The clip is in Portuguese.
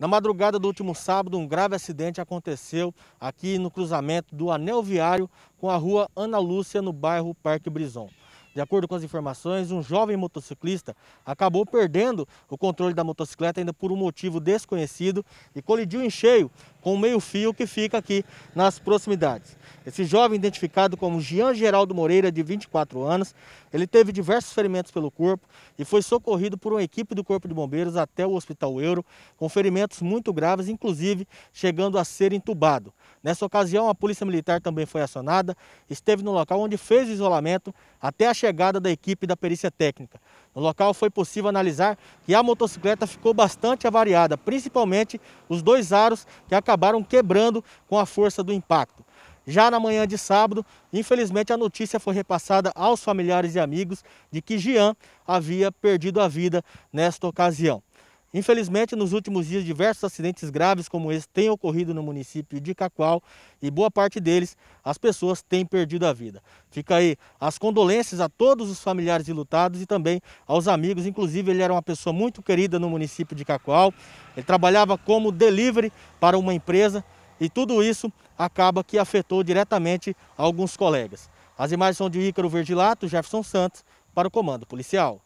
Na madrugada do último sábado, um grave acidente aconteceu aqui no cruzamento do anel viário com a rua Ana Lúcia, no bairro Parque Brison. De acordo com as informações, um jovem motociclista acabou perdendo o controle da motocicleta ainda por um motivo desconhecido e colidiu em cheio com o meio-fio que fica aqui nas proximidades. Esse jovem, identificado como Jean Geraldo Moreira, de 24 anos, ele teve diversos ferimentos pelo corpo e foi socorrido por uma equipe do Corpo de Bombeiros até o Hospital Euro, com ferimentos muito graves, inclusive chegando a ser entubado. Nessa ocasião, a Polícia Militar também foi acionada, esteve no local onde fez o isolamento até a chegada da equipe da perícia técnica. No local foi possível analisar que a motocicleta ficou bastante avariada, principalmente os dois aros que acabaram quebrando com a força do impacto. Já na manhã de sábado, infelizmente a notícia foi repassada aos familiares e amigos de que Jean havia perdido a vida nesta ocasião. Infelizmente, nos últimos dias, diversos acidentes graves como esse têm ocorrido no município de Cacoal e boa parte deles as pessoas têm perdido a vida. Fica aí as condolências a todos os familiares ilutados e também aos amigos. Inclusive, ele era uma pessoa muito querida no município de Cacoal. Ele trabalhava como delivery para uma empresa e tudo isso acaba que afetou diretamente alguns colegas. As imagens são de Ícaro Vergilato, Jefferson Santos, para o Comando Policial.